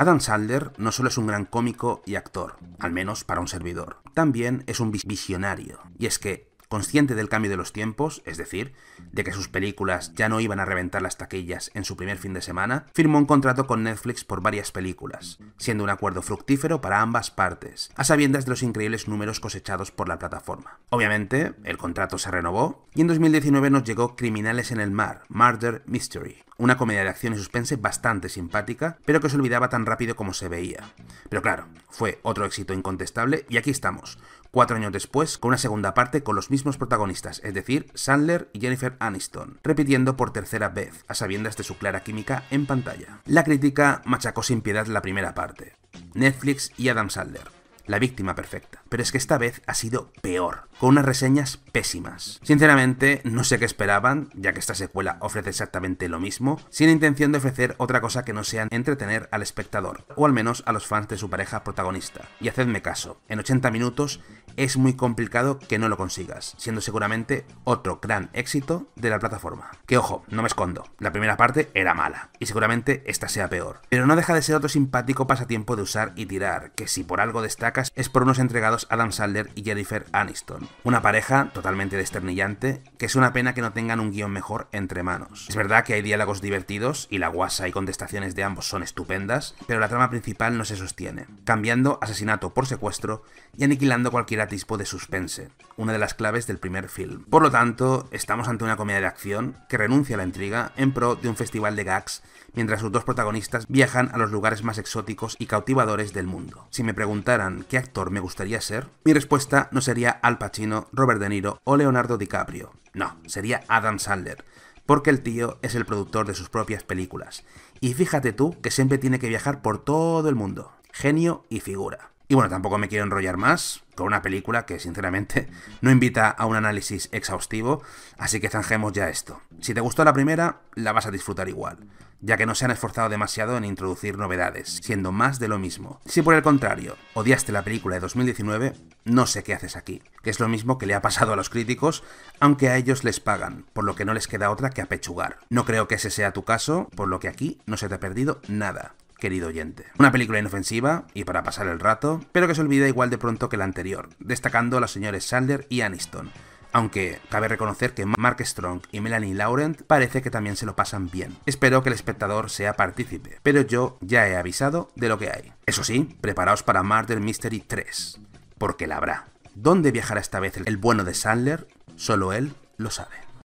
Adam Sandler no solo es un gran cómico y actor, al menos para un servidor, también es un visionario. Y es que, consciente del cambio de los tiempos, es decir, de que sus películas ya no iban a reventar las taquillas en su primer fin de semana, firmó un contrato con Netflix por varias películas, siendo un acuerdo fructífero para ambas partes, a sabiendas de los increíbles números cosechados por la plataforma. Obviamente, el contrato se renovó y en 2019 nos llegó Criminales en el Mar, Murder Mystery, una comedia de acción y suspense bastante simpática, pero que se olvidaba tan rápido como se veía. Pero claro, fue otro éxito incontestable y aquí estamos, cuatro años después, con una segunda parte con los mismos protagonistas, es decir, Sandler y Jennifer Aniston, repitiendo por tercera vez, a sabiendas de su clara química en pantalla. La crítica machacó sin piedad la primera parte. Netflix y Adam Sandler la víctima perfecta. Pero es que esta vez ha sido peor, con unas reseñas pésimas. Sinceramente, no sé qué esperaban, ya que esta secuela ofrece exactamente lo mismo, sin intención de ofrecer otra cosa que no sea entretener al espectador, o al menos a los fans de su pareja protagonista. Y hacedme caso, en 80 minutos es muy complicado que no lo consigas, siendo seguramente otro gran éxito de la plataforma. Que ojo, no me escondo, la primera parte era mala, y seguramente esta sea peor, pero no deja de ser otro simpático pasatiempo de usar y tirar, que si por algo destacas es por unos entregados Adam Sandler y Jennifer Aniston, una pareja totalmente desternillante, que es una pena que no tengan un guión mejor entre manos. Es verdad que hay diálogos divertidos y la guasa y contestaciones de ambos son estupendas, pero la trama principal no se sostiene, cambiando asesinato por secuestro y aniquilando cualquier de suspense, una de las claves del primer film. Por lo tanto, estamos ante una comedia de acción que renuncia a la intriga en pro de un festival de gags mientras sus dos protagonistas viajan a los lugares más exóticos y cautivadores del mundo. Si me preguntaran qué actor me gustaría ser, mi respuesta no sería Al Pacino, Robert De Niro o Leonardo DiCaprio. No, sería Adam Sandler, porque el tío es el productor de sus propias películas. Y fíjate tú que siempre tiene que viajar por todo el mundo. Genio y figura. Y bueno, tampoco me quiero enrollar más con una película que, sinceramente, no invita a un análisis exhaustivo, así que zanjemos ya esto. Si te gustó la primera, la vas a disfrutar igual, ya que no se han esforzado demasiado en introducir novedades, siendo más de lo mismo. Si por el contrario, odiaste la película de 2019, no sé qué haces aquí, que es lo mismo que le ha pasado a los críticos, aunque a ellos les pagan, por lo que no les queda otra que apechugar. No creo que ese sea tu caso, por lo que aquí no se te ha perdido nada querido oyente. Una película inofensiva y para pasar el rato, pero que se olvida igual de pronto que la anterior, destacando a los señores Sandler y Aniston. Aunque cabe reconocer que Mark Strong y Melanie Laurent parece que también se lo pasan bien. Espero que el espectador sea partícipe, pero yo ya he avisado de lo que hay. Eso sí, preparaos para Murder Mystery 3, porque la habrá. ¿Dónde viajará esta vez el bueno de Sandler? Solo él lo sabe.